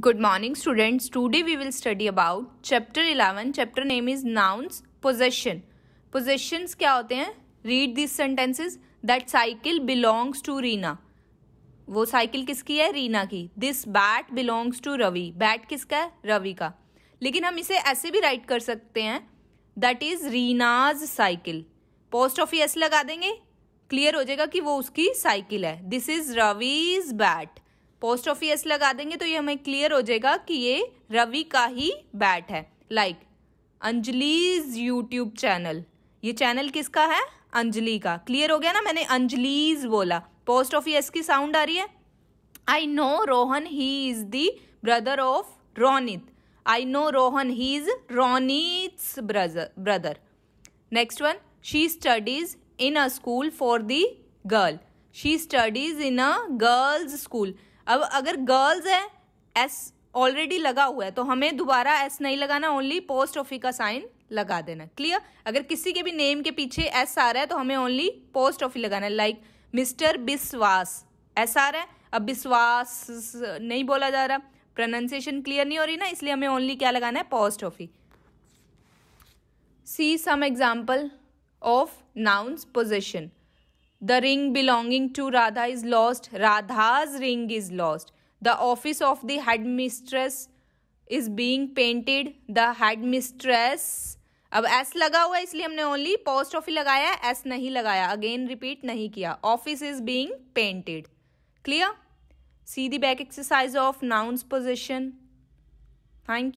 good morning students today we will study about chapter eleven chapter name is nouns possession possessions क्या होते हैं read this sentences that cycle belongs to Reena वो cycle किसकी है रीना की this bat belongs to Ravi bat किसका है रवि का लेकिन हम इसे ऐसे भी राइट कर सकते हैं that is Reena's cycle post office लगा देंगे क्लियर हो जाएगा कि वो उसकी साइकिल है this is Ravi's bat post office लगा देंगे तो ये हमें क्लियर हो जाएगा कि ये रवि का ही बैट है लाइक अंजलीज यूट्यूब चैनल ये चैनल किसका है अंजलि का क्लियर हो गया ना मैंने अंजलीज बोला पोस्ट ऑफ यस की साउंड आ रही है I know Rohan he is the brother of Ronit I know Rohan he is Ronit brother next one she studies in a school for the girl she studies in a girls school अब अगर girls है S already लगा हुआ है तो हमें दोबारा S नहीं लगाना ओनली पोस्ट ऑफिस का साइन लगा देना क्लियर अगर किसी के भी नेम के पीछे एस आ रहा है तो हमें ओनली पोस्ट ऑफिस लगाना है लाइक मिस्टर बिस्वास एस आ रहा है अब विश्वास नहीं बोला जा रहा प्रोनाउंसिएशन क्लियर नहीं हो रही ना इसलिए हमें ओनली क्या लगाना है post office see some example of nouns possession the ring belonging to Radha is lost Radha's ring is lost the office of the headmistress is being painted the headmistress अब एस लगा हुआ है इसलिए हमने only post office लगाया S नहीं लगाया again repeat नहीं किया office is being painted clear see the back exercise of nouns possession thank you